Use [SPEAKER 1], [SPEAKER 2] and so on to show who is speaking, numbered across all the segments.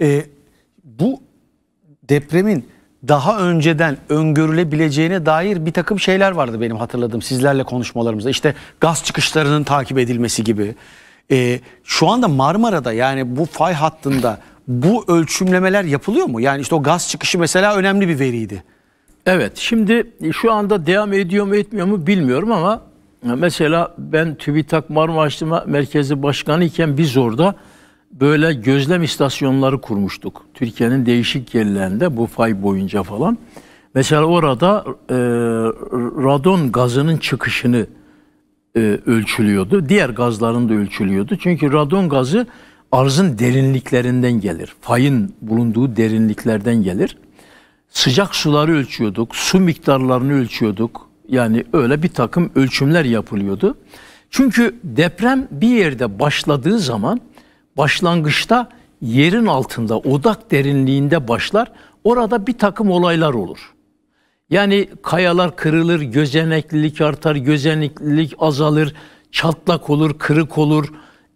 [SPEAKER 1] E, bu depremin daha önceden öngörülebileceğine dair bir takım şeyler vardı benim hatırladığım sizlerle konuşmalarımızda. İşte gaz çıkışlarının takip edilmesi gibi. E, şu anda Marmara'da yani bu fay hattında bu ölçümlemeler yapılıyor mu? Yani işte o gaz çıkışı mesela önemli bir veriydi. Evet şimdi şu anda devam ediyor mu etmiyor mu bilmiyorum ama mesela ben TÜBİTAK Marmara Merkezi Başkanı iken biz orada böyle gözlem istasyonları kurmuştuk. Türkiye'nin değişik yerlerinde bu fay boyunca falan. Mesela orada e, radon gazının çıkışını e, ölçülüyordu. Diğer gazların da ölçülüyordu. Çünkü radon gazı arzın derinliklerinden gelir. Fayın bulunduğu derinliklerden gelir. Sıcak suları ölçüyorduk. Su miktarlarını ölçüyorduk. Yani öyle bir takım ölçümler yapılıyordu. Çünkü deprem bir yerde başladığı zaman başlangıçta yerin altında odak derinliğinde başlar. Orada bir takım olaylar olur. Yani kayalar kırılır, gözeneklilik artar, gözeneklilik azalır, çatlak olur, kırık olur.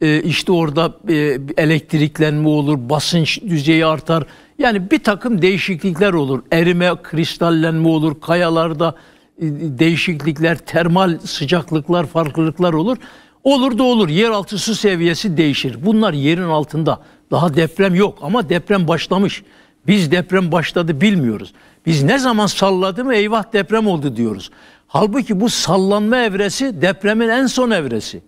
[SPEAKER 1] Ee, işte orada e, elektriklenme olur, basınç düzeyi artar. Yani bir takım değişiklikler olur. Erime, kristallenme olur, kayalarda e, değişiklikler, termal sıcaklıklar, farklılıklar olur. Olur da olur. Yeraltı su seviyesi değişir. Bunlar yerin altında. Daha deprem yok ama deprem başlamış. Biz deprem başladı bilmiyoruz. Biz ne zaman salladı mı eyvah deprem oldu diyoruz. Halbuki bu sallanma evresi depremin en son evresi.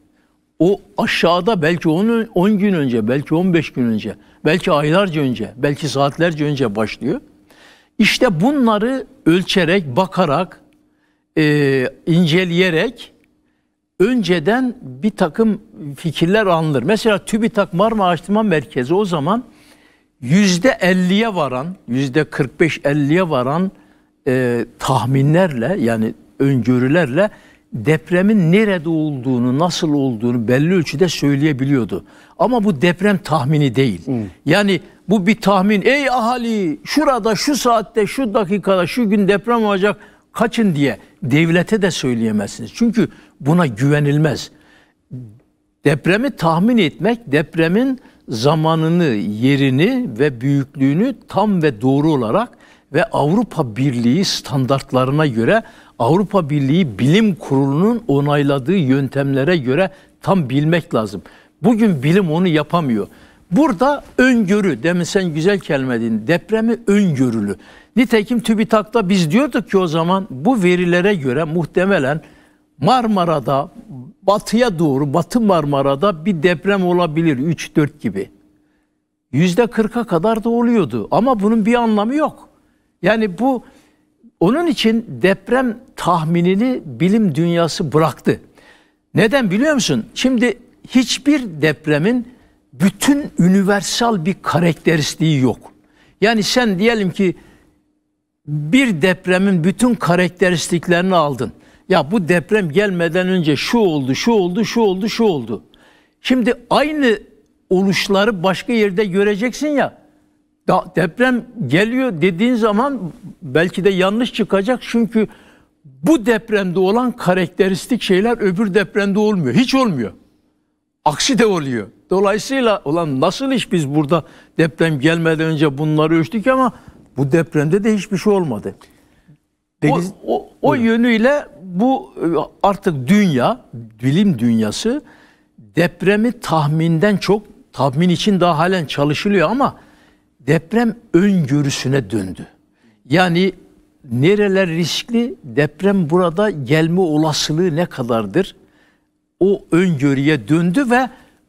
[SPEAKER 1] O aşağıda belki 10, gün önce, belki 15 gün önce, belki aylarca önce, belki saatlerce önce başlıyor. İşte bunları ölçerek, bakarak, e, inceleyerek önceden bir takım fikirler alınır. Mesela TÜBİTAK Marmara Araştırma Merkezi o zaman yüzde elliye varan, yüzde %45-50'ye varan e, tahminlerle yani öngörülerle depremin nerede olduğunu, nasıl olduğunu belli ölçüde söyleyebiliyordu. Ama bu deprem tahmini değil. Hmm. Yani bu bir tahmin. Ey ahali şurada, şu saatte, şu dakikada, şu gün deprem olacak kaçın diye devlete de söyleyemezsiniz. Çünkü buna güvenilmez. Depremi tahmin etmek, depremin zamanını, yerini ve büyüklüğünü tam ve doğru olarak ve Avrupa Birliği standartlarına göre Avrupa Birliği Bilim Kurulu'nun onayladığı yöntemlere göre tam bilmek lazım. Bugün bilim onu yapamıyor. Burada öngörü, demin sen güzel kelime dedin, depremi öngörülü. Nitekim TÜBİTAK'ta biz diyorduk ki o zaman bu verilere göre muhtemelen Marmara'da, batıya doğru, batı Marmara'da bir deprem olabilir 3-4 gibi. Yüzde 40'a kadar da oluyordu ama bunun bir anlamı yok. Yani bu onun için deprem tahminini bilim dünyası bıraktı. Neden biliyor musun? Şimdi hiçbir depremin bütün üniversal bir karakteristiği yok. Yani sen diyelim ki bir depremin bütün karakteristiklerini aldın. Ya bu deprem gelmeden önce şu oldu, şu oldu, şu oldu, şu oldu. Şimdi aynı oluşları başka yerde göreceksin ya. Da deprem geliyor dediğin zaman belki de yanlış çıkacak çünkü bu depremde olan karakteristik şeyler öbür depremde olmuyor. Hiç olmuyor. Aksi de oluyor. Dolayısıyla ulan nasıl iş biz burada deprem gelmeden önce bunları ölçtük ama bu depremde de hiçbir şey olmadı. Deniz, o o, o yönüyle bu e, artık dünya, bilim dünyası depremi tahminden çok tahmin için daha halen çalışılıyor ama deprem öngörüsüne döndü. Yani nereler riskli, deprem burada gelme olasılığı ne kadardır? O öngörüye döndü ve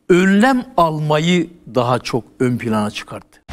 [SPEAKER 1] önlem almayı daha çok ön plana çıkarttı.